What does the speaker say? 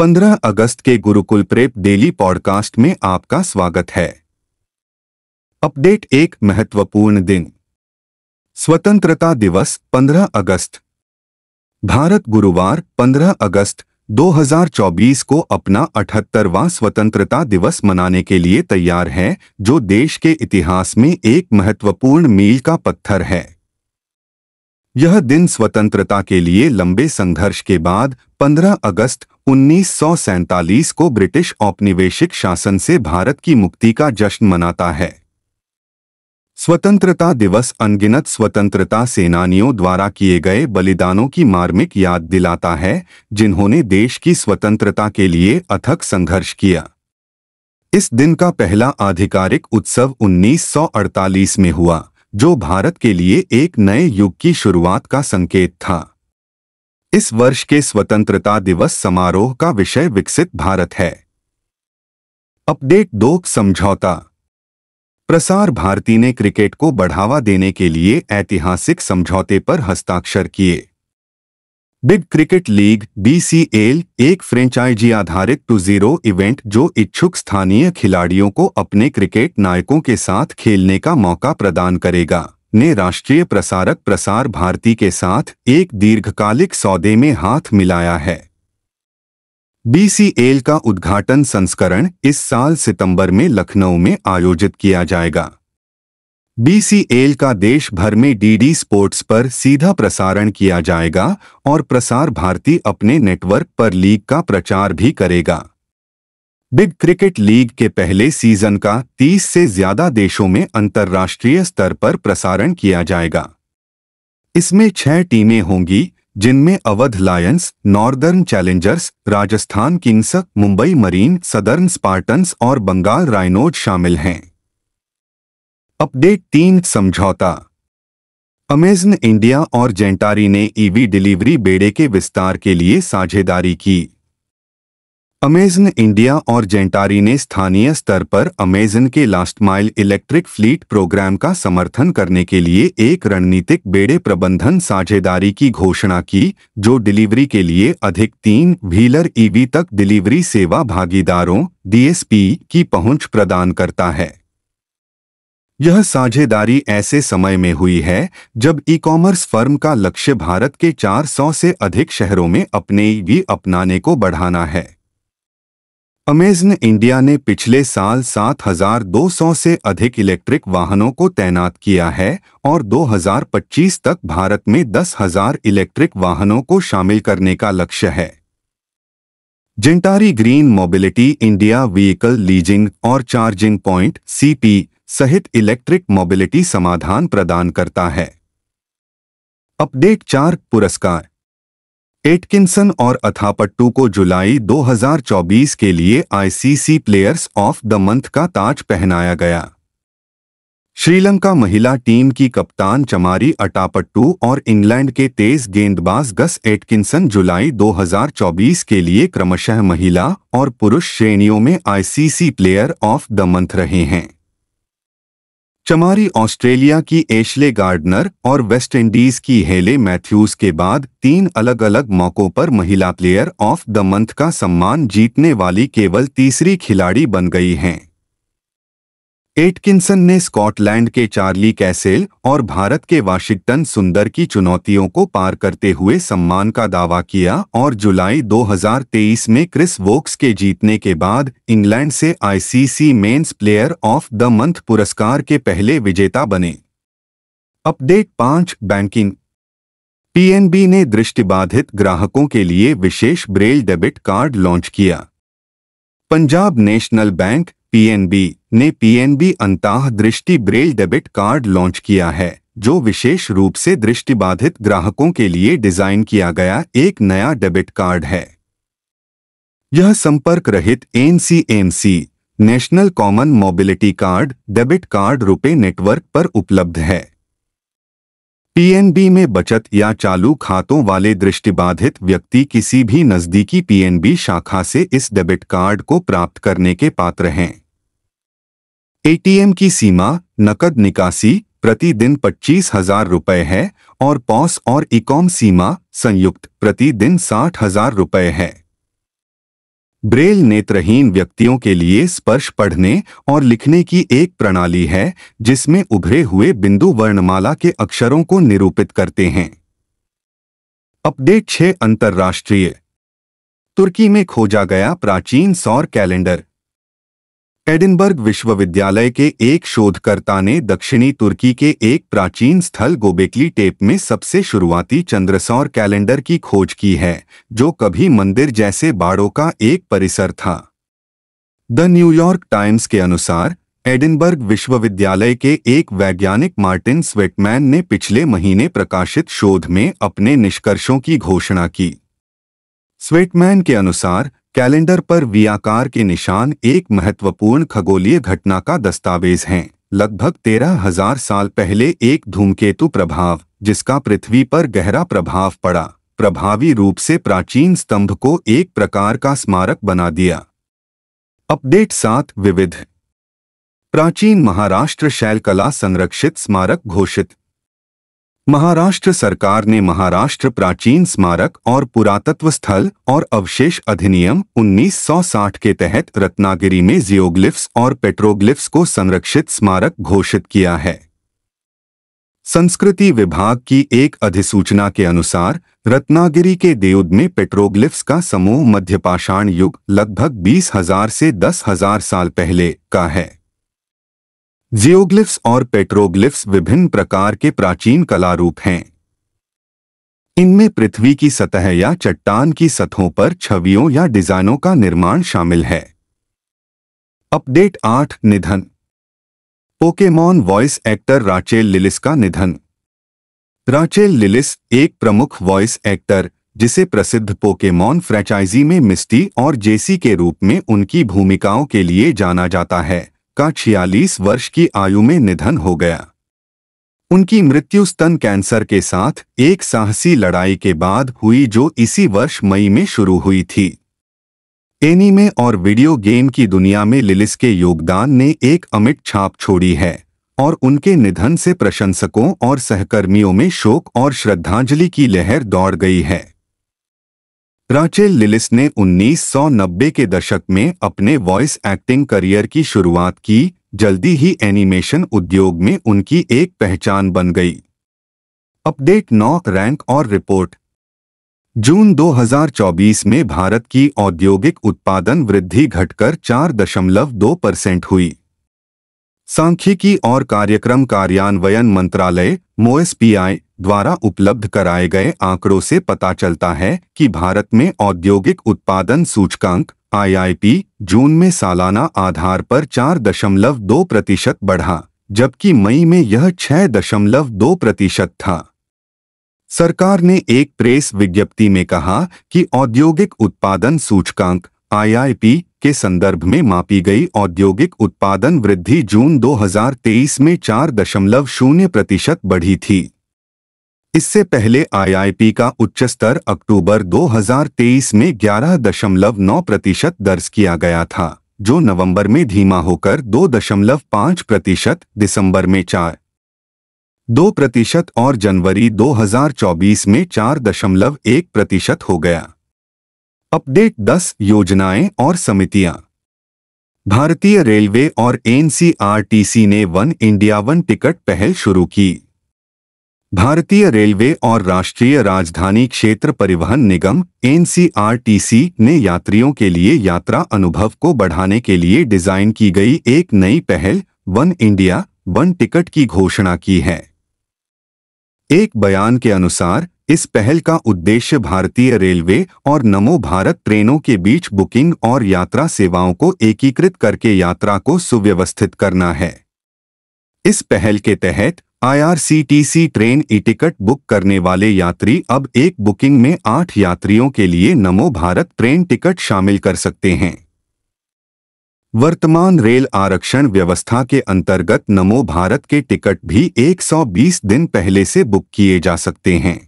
15 अगस्त के Gurukul prep daily podcast में आपका स्वागत है अपडेट एक महत्वपूर्ण दिन स्वतंत्रता दिवस 15 अगस्त भारत गुरुवार 15 अगस्त 2024 को अपना 78वां स्वतंत्रता दिवस मनाने के लिए तैयार है जो देश के इतिहास में एक महत्वपूर्ण मील का पत्थर है यह दिन स्वतंत्रता के लिए लंबे संघर्ष के बाद 15 अगस्त उन्नीस को ब्रिटिश औपनिवेशिक शासन से भारत की मुक्ति का जश्न मनाता है स्वतंत्रता दिवस अनगिनत स्वतंत्रता सेनानियों द्वारा किए गए बलिदानों की मार्मिक याद दिलाता है जिन्होंने देश की स्वतंत्रता के लिए अथक संघर्ष किया इस दिन का पहला आधिकारिक उत्सव 1948 में हुआ जो भारत के लिए एक नए युग की शुरुआत का संकेत था इस वर्ष के स्वतंत्रता दिवस समारोह का विषय विकसित भारत है अपडेट दो समझौता प्रसार भारती ने क्रिकेट को बढ़ावा देने के लिए ऐतिहासिक समझौते पर हस्ताक्षर किए बिग क्रिकेट लीग बीसीएल एक फ्रेंचाइजी आधारित टू जीरो इवेंट जो इच्छुक स्थानीय खिलाड़ियों को अपने क्रिकेट नायकों के साथ खेलने का मौका प्रदान करेगा ने राष्ट्रीय प्रसारक प्रसार भारती के साथ एक दीर्घकालिक सौदे में हाथ मिलाया है बीसीएल का उद्घाटन संस्करण इस साल सितंबर में लखनऊ में आयोजित किया जाएगा बीसीएल का देश भर में डीडी स्पोर्ट्स पर सीधा प्रसारण किया जाएगा और प्रसार भारती अपने नेटवर्क पर लीग का प्रचार भी करेगा बिग क्रिकेट लीग के पहले सीजन का 30 से ज्यादा देशों में अंतर्राष्ट्रीय स्तर पर प्रसारण किया जाएगा इसमें छह टीमें होंगी जिनमें Awadh Lions Northern Challengers Rajasthan Kings Mumbai Marine Southern Spartans और बंगाल राइनोज शामिल हैं अपडेट तीन समझौता अमेजन इंडिया और जेंटारी ने ईवी डिलीवरी बेड़े के विस्तार के लिए साझेदारी की अमेजन इंडिया और जेंटारी ने स्थानीय स्तर पर अमेजन के last mile electric fleet programme का समर्थन करने के लिए एक रणनीतिक बेड़े प्रबंधन साझेदारी की घोषणा की जो डिलीवरी के लिए अधिक तीन व्हीलर ईवी तक डिलीवरी सेवा भागीदारों डीएसपी की पहुंच प्रदान करता है यह साझेदारी ऐसे समय में हुई है जब ई कॉमर्स फर्म का लक्ष्य भारत के 400 से अधिक शहरों में अपने ईवी अपनाने को बढ़ाना है अमेजन इंडिया ने पिछले साल 7,200 से अधिक इलेक्ट्रिक वाहनों को तैनात किया है और 2025 तक भारत में 10,000 इलेक्ट्रिक वाहनों को शामिल करने का लक्ष्य है जिंटारी green mobility India vehicle leasing और चार्जिंग पॉइंट सीपी सहित इलेक्ट्रिक मोबिलिटी समाधान प्रदान करता है अपडेट चार पुरस्कार एटकिंसन और अथापट्टू को जुलाई 2024 के लिए ICC players of the month का ताज पहनाया गया श्रीलंका महिला टीम की कप्तान चमारी अटापट्टू और इंग्लैंड के तेज गेंदबाज गस एटकिंसन जुलाई 2024 के लिए क्रमशः महिला और पुरुष श्रेणियों में ICC player of the month रहे हैं चमारी ऑस्ट्रेलिया की एशले गार्डनर और वेस्टइंडीज की हेले मैथ्यूज के बाद तीन अलग अलग मौकों पर महिला प्लेयर ऑफ द मंथ का सम्मान जीतने वाली केवल तीसरी खिलाड़ी बन गई हैं एटकिंसन ने स्कॉटलैंड के चार्ली कैसेल और भारत के वाशिंगटन सुंदर की चुनौतियों को पार करते हुए सम्मान का दावा किया और जुलाई 2023 में क्रिस वोक्स के जीतने के बाद इंग्लैंड से ICC men's player of the month पुरस्कार के पहले विजेता बने अपडेट पांच बैंकिंग पीएनबी ने दृष्टिबाधित ग्राहकों के लिए विशेष ब्रेल डेबिट कार्ड लॉन्च किया पंजाब नेशनल बैंक पीएनबी ने पीएनबी अंताह दृष्टि ब्रेल डेबिट कार्ड लॉन्च किया है जो विशेष रूप से दृष्टिबाधित ग्राहकों के लिए डिजाइन किया गया एक नया डेबिट कार्ड है यह संपर्क रहित NCMC National Common Mobility card debit card RuPay network पर उपलब्ध है पीएनबी में बचत या चालू खातों वाले दृष्टिबाधित व्यक्ति किसी भी नज़दीकी पीएनबी शाखा से इस डेबिट कार्ड को प्राप्त करने के पात्र हैं एटीएम की सीमा नकद निकासी प्रतिदिन पच्चीस हजार रुपये है और पॉस और इकॉम सीमा संयुक्त प्रतिदिन साठ हजार रुपये है ब्रेल नेत्रहीन व्यक्तियों के लिए स्पर्श पढ़ने और लिखने की एक प्रणाली है जिसमें उभरे हुए बिंदु वर्णमाला के अक्षरों को निरूपित करते हैं अपडेट छह अंतर्राष्ट्रीय तुर्की में खोजा गया प्राचीन सौर कैलेंडर एडिनबर्ग विश्वविद्यालय के एक शोधकर्ता ने दक्षिणी तुर्की के एक प्राचीन स्थल गोबेकली टेप में सबसे शुरुआती चंद्रसौर कैलेंडर की खोज की है जो कभी मंदिर जैसे बाड़ों का एक परिसर था द न्यूयॉर्क टाइम्स के अनुसार एडिनबर्ग विश्वविद्यालय के एक वैज्ञानिक मार्टिन स्वेटमैन ने पिछले महीने प्रकाशित शोध में अपने निष्कर्षों की घोषणा की स्वेटमैन के अनुसार कैलेंडर पर वी आकार के निशान एक महत्वपूर्ण खगोलीय घटना का दस्तावेज हैं लगभग तेरह हजार साल पहले एक धूमकेतु प्रभाव जिसका पृथ्वी पर गहरा प्रभाव पड़ा प्रभावी रूप से प्राचीन स्तंभ को एक प्रकार का स्मारक बना दिया अपडेट सात विविध प्राचीन महाराष्ट्र शैलकला संरक्षित स्मारक घोषित महाराष्ट्र सरकार ने महाराष्ट्र प्राचीन स्मारक और पुरातत्व स्थल और अवशेष अधिनियम 1960 के तहत रत्नागिरी में जियोग्लिफ्स और पेट्रोग्लिफ्स को संरक्षित स्मारक घोषित किया है संस्कृति विभाग की एक अधिसूचना के अनुसार रत्नागिरी के देउद में पेट्रोग्लिफ्स का समूह मध्यपाषाण युग लगभग बीस हजार से दस हजार साल पहले का है जियोग्लिफ्स और पेट्रोग्लिफ्स विभिन्न प्रकार के प्राचीन कला रूप हैं इनमें पृथ्वी की सतह या चट्टान की सतहों पर छवियों या डिजाइनों का निर्माण शामिल है अपडेट आठ निधन Pokemon voice actor Rachel Lillis का निधन राचेल लिलिस एक प्रमुख वॉइस एक्टर जिसे प्रसिद्ध पोकेमॉन फ्रेंचाइजी में मिस्टी और जेसी के रूप में उनकी भूमिकाओं के लिए जाना जाता है का छियालीस वर्ष की आयु में निधन हो गया उनकी मृत्यु स्तन कैंसर के साथ एक साहसी लड़ाई के बाद हुई जो इसी वर्ष मई में शुरू हुई थी एनीमे और वीडियो गेम की दुनिया में लिलिस के योगदान ने एक अमिट छाप छोड़ी है और उनके निधन से प्रशंसकों और सहकर्मियों में शोक और श्रद्धांजलि की लहर दौड़ गई है राचेल लिलिस ने 1990 के दशक में अपने वॉइस एक्टिंग करियर की शुरुआत की जल्दी ही एनिमेशन उद्योग में उनकी एक पहचान बन गई अपडेट नौ रैंक और रिपोर्ट जून 2024 में भारत की औद्योगिक उत्पादन वृद्धि घटकर 4.2 परसेंट हुई सांख्यिकी और कार्यक्रम कार्यान्वयन मंत्रालय मोएसपीआई द्वारा उपलब्ध कराए गए आंकड़ों से पता चलता है कि भारत में औद्योगिक उत्पादन सूचकांक आईआईपी जून में सालाना आधार पर 4.2 प्रतिशत बढ़ा जबकि मई में यह 6.2 प्रतिशत था सरकार ने एक प्रेस विज्ञप्ति में कहा कि औद्योगिक उत्पादन सूचकांक आईआईपी के संदर्भ में मापी गई औद्योगिक उत्पादन वृद्धि जून 2023 में 4.0 प्रतिशत बढ़ी थी इससे पहले आईआईपी का उच्च स्तर अक्टूबर 2023 में 11.9 प्रतिशत दर्ज किया गया था जो नवंबर में धीमा होकर 2.5 प्रतिशत दिसंबर में चार दो प्रतिशत और जनवरी 2024 में 4.1 प्रतिशत हो गया अपडेट 10 योजनाएं और समितियां भारतीय रेलवे और एनसीआरटीसी ने वन इंडिया वन टिकट पहल शुरू की भारतीय रेलवे और राष्ट्रीय राजधानी क्षेत्र परिवहन निगम एनसीआरटीसी ने यात्रियों के लिए यात्रा अनुभव को बढ़ाने के लिए डिजाइन की गई एक नई पहल वन इंडिया वन टिकट की घोषणा की है एक बयान के अनुसार इस पहल का उद्देश्य भारतीय रेलवे और नमो भारत ट्रेनों के बीच बुकिंग और यात्रा सेवाओं को एकीकृत करके यात्रा को सुव्यवस्थित करना है इस पहल के तहत IRCTC train e ticket book करने वाले यात्री अब एक बुकिंग में आठ यात्रियों के लिए नमो भारत ट्रेन टिकट शामिल कर सकते हैं वर्तमान रेल आरक्षण व्यवस्था के अंतर्गत नमो भारत के टिकट भी 120 दिन पहले से बुक किए जा सकते हैं